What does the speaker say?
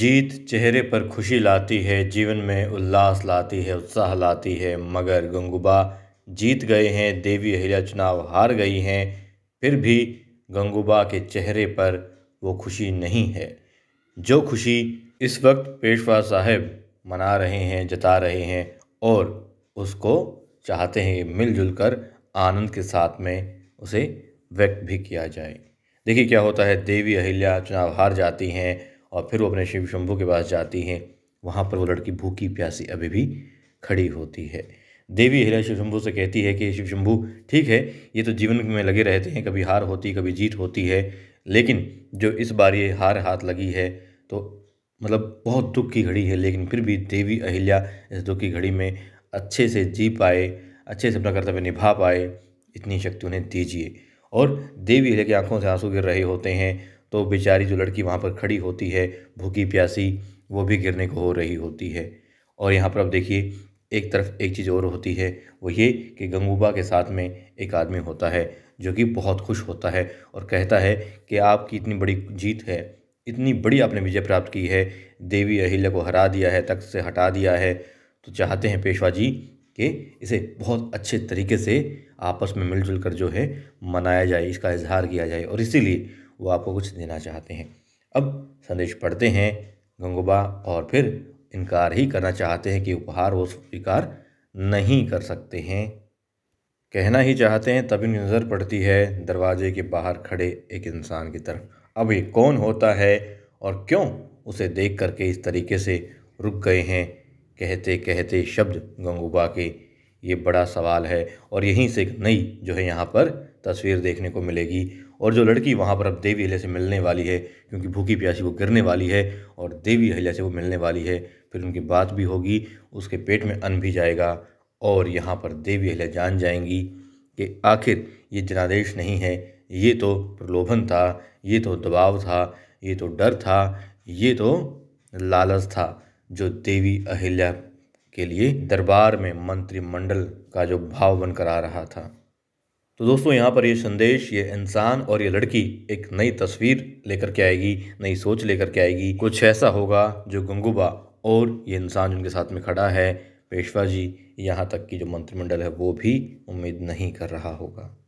जीत चेहरे पर खुशी लाती है जीवन में उल्लास लाती है उत्साह लाती है मगर गंगूबा जीत गए हैं देवी अहिल्या चुनाव हार गई हैं फिर भी गंगूबा के चेहरे पर वो खुशी नहीं है जो खुशी इस वक्त पेशवा साहब मना रहे हैं जता रहे हैं और उसको चाहते हैं मिलजुल कर आनंद के साथ में उसे व्यक्त भी किया जाए देखिए क्या होता है देवी अहिल्या चुनाव हार जाती हैं और फिर वो अपने शिव शंभू के पास जाती हैं वहाँ पर वो लड़की भूखी प्यासी अभी भी खड़ी होती है देवी हिरा शिव शंभू से कहती है कि शिव शंभू ठीक है ये तो जीवन में लगे रहते हैं कभी हार होती कभी जीत होती है लेकिन जो इस बार ये हार हाथ लगी है तो मतलब बहुत दुख की घड़ी है लेकिन फिर भी देवी अहिल्या इस दुख की घड़ी में अच्छे से जी पाए अच्छे से अपना कर्तव्य निभा पाए इतनी शक्ति उन्हें दीजिए और देवी अहिल्या की आंखों से आंसू गिर रहे होते हैं तो बेचारी जो लड़की वहाँ पर खड़ी होती है भूखी प्यासी वो भी गिरने को हो रही होती है और यहाँ पर आप देखिए एक तरफ एक चीज़ और होती है वो ये कि गंगूबा के साथ में एक आदमी होता है जो कि बहुत खुश होता है और कहता है कि आपकी इतनी बड़ी जीत है इतनी बड़ी आपने विजय प्राप्त की है देवी अहिल्या को हरा दिया है तख्त से हटा दिया है तो चाहते हैं पेशवा जी कि इसे बहुत अच्छे तरीके से आपस में मिलजुल कर जो है मनाया जाए इसका इजहार किया जाए और इसीलिए वो आपको कुछ देना चाहते हैं अब संदेश पढ़ते हैं गंगोबा और फिर इनकार ही करना चाहते हैं कि उपहार वो स्वीकार नहीं कर सकते हैं कहना ही चाहते हैं तभी नज़र पड़ती है दरवाजे के बाहर खड़े एक इंसान की तरफ अब ये कौन होता है और क्यों उसे देख करके इस तरीके से रुक गए हैं कहते कहते शब्द गंगूबा के ये बड़ा सवाल है और यहीं से नई जो है यहाँ पर तस्वीर देखने को मिलेगी और जो लड़की वहाँ पर अब देवी अहिल्या से मिलने वाली है क्योंकि भूखी प्यासी वो गिरने वाली है और देवी अहिल्या से वो मिलने वाली है फिर उनकी बात भी होगी उसके पेट में अन्न भी जाएगा और यहाँ पर देवी अहिल्या जान जाएंगी कि आखिर ये जनादेश नहीं है ये तो प्रलोभन था ये तो दबाव था ये तो डर था ये तो लालच था जो देवी अहिल्या के लिए दरबार में मंत्रिमंडल का जो भाव बनकर आ रहा था तो दोस्तों यहाँ पर ये संदेश ये इंसान और ये लड़की एक नई तस्वीर लेकर के आएगी नई सोच लेकर के आएगी कुछ ऐसा होगा जो गंगूबा और ये इंसान जिनके साथ में खड़ा है पेशवा जी यहाँ तक कि जो मंत्रिमंडल है वो भी उम्मीद नहीं कर रहा होगा